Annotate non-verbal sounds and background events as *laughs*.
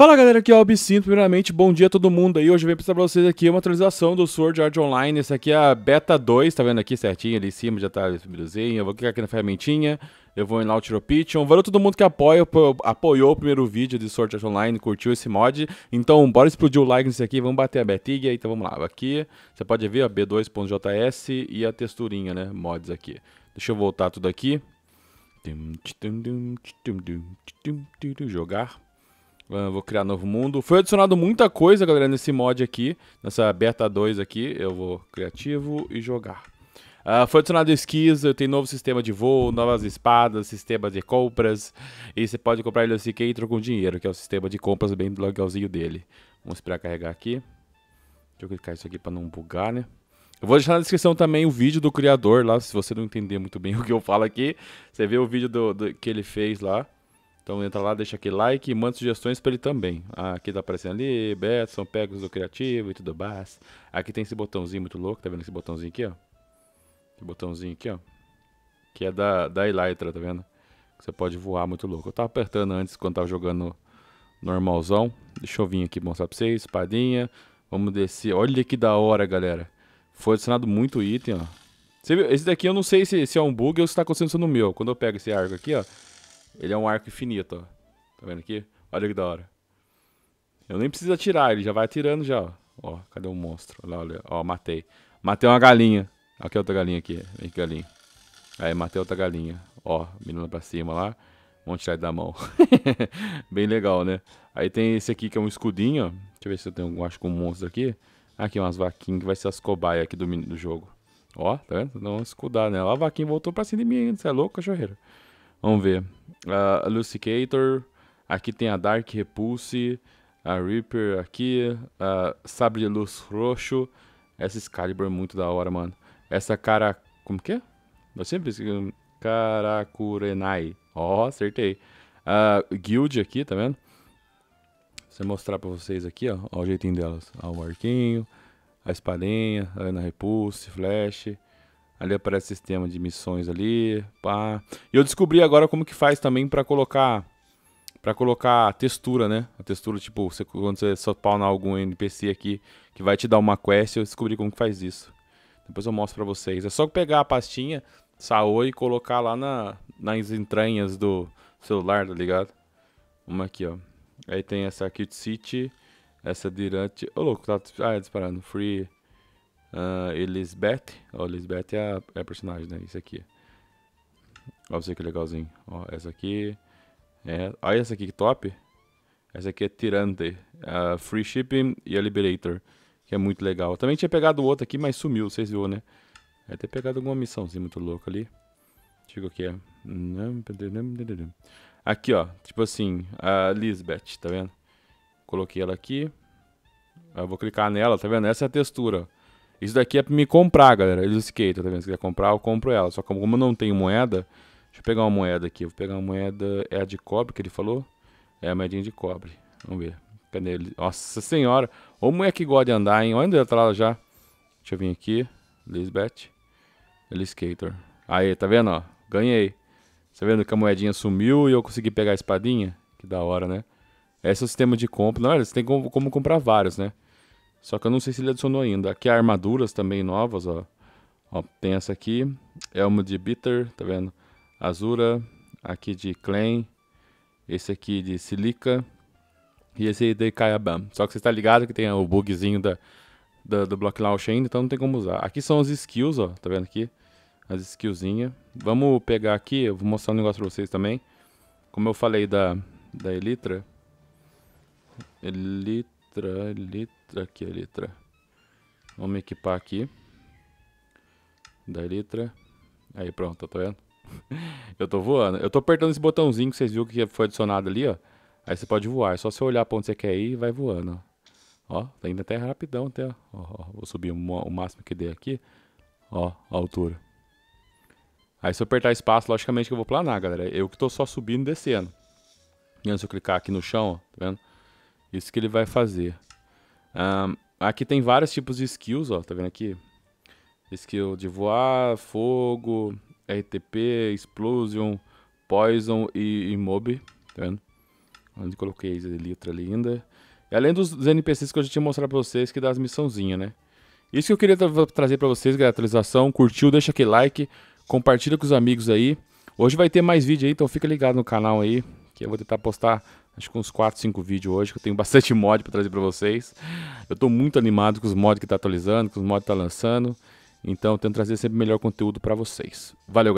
Fala galera, aqui é o Obsinto, primeiramente, bom dia a todo mundo aí. Hoje eu vim apresentar pra vocês aqui uma atualização do Sword Art Online. Esse aqui é a Beta 2, tá vendo aqui certinho ali em cima, já tá esse videozinho. Eu vou clicar aqui na ferramentinha, eu vou em Lautiropitium. Valeu todo mundo que apoia, apoiou o primeiro vídeo de Sword Art Online, curtiu esse mod. Então bora explodir o like nesse aqui, vamos bater a Betiga, então vamos lá. Aqui, você pode ver a B2.js e a texturinha, né, mods aqui. Deixa eu voltar tudo aqui. Jogar. Ah, vou criar novo mundo. Foi adicionado muita coisa, galera, nesse mod aqui. Nessa beta 2 aqui. Eu vou criativo e jogar. Uh, foi adicionado skis, tem novo sistema de voo, novas espadas, sistema de compras. E você pode comprar ele assim que entra com dinheiro, que é o sistema de compras bem legalzinho dele. Vamos esperar carregar aqui. Deixa eu clicar isso aqui para não bugar, né? Eu vou deixar na descrição também o vídeo do criador lá, se você não entender muito bem *laughs* o que eu falo aqui. Você vê o vídeo do, do que ele fez lá. Então entra lá, deixa aquele like e manda sugestões para ele também. Aqui tá aparecendo ali, Beto, São Pegos do Criativo e tudo mais. Aqui tem esse botãozinho muito louco, tá vendo esse botãozinho aqui, ó? Esse botãozinho aqui, ó. Que é da, da Elytra, tá vendo? Você pode voar muito louco. Eu tava apertando antes quando tava jogando normalzão. Deixa eu vir aqui mostrar pra vocês. Espadinha. Vamos descer. Olha que da hora, galera. Foi adicionado muito item, ó. Esse daqui eu não sei se, se é um bug ou se tá acontecendo no meu. Quando eu pego esse arco aqui, ó. Ele é um arco infinito, ó. Tá vendo aqui? Olha que da hora. Eu nem preciso atirar, ele já vai atirando já, ó. Ó, cadê o um monstro? Olha lá, olha. Ó, matei. Matei uma galinha. Aqui é outra galinha aqui. Vem que galinha. Aí, matei outra galinha. Ó, menina pra cima lá. Vamos tirar ele da mão. *laughs* Bem legal, né? Aí tem esse aqui que é um escudinho, ó. Deixa eu ver se eu tenho, acho que um monstro aqui. Aqui umas vaquinhas que vai ser as cobaias aqui do, do jogo. Ó, tá vendo? Não escudar, né? Lá a vaquinha voltou pra cima de mim ainda. Você é louco, cachorreiro? Vamos ver. Uh, a Lucicator. Aqui tem a Dark Repulse. A Reaper aqui. A Sabre de Luz Roxo. Essa Excalibur é muito da hora, mano. Essa cara... Como que é? Eu sempre esqueci. Karakurenai. Ó, oh, acertei. Uh, guild aqui, tá vendo? Vou mostrar pra vocês aqui, ó. ó o jeitinho delas. Ó, o arquinho. A espadinha. A Ana Repulse. Flash. Ali aparece sistema de missões ali, pá. E eu descobri agora como que faz também para colocar para colocar textura, né? A textura, tipo, você, quando você só spawna algum NPC aqui que vai te dar uma quest, eu descobri como que faz isso. Depois eu mostro para vocês. É só pegar a pastinha, saô e colocar lá na, nas entranhas do celular, tá ligado? Uma aqui, ó. Aí tem essa Cute City, essa Dirante... Ô, oh, louco, tá ah, é disparando. Free uh, Elizabeth. Elizabeth é a, é a personagem, né? Isso aqui. Olha você que é legalzinho. essa aqui. É, olha essa aqui que top. Essa aqui é Tirante. Uh, Free Shipping e a Liberator. Que é muito legal. Eu também tinha pegado outra aqui, mas sumiu, vocês viram, né? Deve ter pegado alguma missãozinha muito louca ali. Deixa eu ver o que é. Aqui, ó. Tipo assim, a Lisbeth, tá vendo? Coloquei ela aqui. Eu vou clicar nela, tá vendo? Essa é a textura, ó. Isso daqui é pra me comprar, galera. Illustrator, tá vendo? Se quiser comprar, eu compro ela. Só que como eu não tenho moeda, deixa eu pegar uma moeda aqui. Vou pegar uma moeda, é a de cobre que ele falou? É a moedinha de cobre. Vamos ver. Cadê ele? Nossa senhora. Ô mulher que gosta de andar, hein? Onde ela tá lá já? Deixa eu vir aqui. Lisbeth. É skater. Aí, tá vendo, ó? Ganhei. Tá vendo que a moedinha sumiu e eu consegui pegar a espadinha? Que da hora, né? Esse é o sistema de compra. Não, você tem como, como comprar vários, né? Só que eu não sei se ele adicionou ainda. Aqui há armaduras também novas, ó. ó tem essa aqui. É uma de Bitter, tá vendo? Azura. Aqui de Clan. Esse aqui de Silica. E esse de Kayabam. Só que você está ligado que tem o bugzinho da, da, do Block Launch ainda, então não tem como usar. Aqui são as skills, ó. Tá vendo aqui? As skillzinhas. Vamos pegar aqui, eu vou mostrar um negócio pra vocês também. Como eu falei da, da Elytra. Elytra letra, letra, aqui a é letra. Vamos equipar aqui. Da letra. Aí pronto, tá vendo? *laughs* eu tô voando. Eu tô apertando esse botãozinho que vocês viram que foi adicionado ali, ó. Aí você pode voar. É só você olhar pra onde você quer ir e vai voando, ó. Ó, tá indo até rapidão até, ó. ó vou subir o, o máximo que der aqui. Ó, a altura. Aí se eu apertar espaço, logicamente que eu vou planar, galera. Eu que tô só subindo e descendo. E antes eu clicar aqui no chão, ó, tá vendo? Isso que ele vai fazer. Um, aqui tem vários tipos de skills, ó, tá vendo aqui? Skill de voar, fogo, RTP, explosion, poison e, e mob, tá vendo? Onde coloquei a letra ali ainda. E além dos NPCs que eu já tinha mostrado pra vocês, que dá as missãozinhas, né? Isso que eu queria tra trazer pra vocês, galera, atualização. Curtiu, deixa aquele like, compartilha com os amigos aí. Hoje vai ter mais vídeo aí, então fica ligado no canal aí, que eu vou tentar postar acho que uns 4, 5 vídeos hoje, que eu tenho *laughs* bastante mod para trazer para vocês. Eu estou muito animado com os mods que está atualizando, com os mods que está lançando. Então, eu tento trazer sempre melhor conteúdo para vocês. Valeu,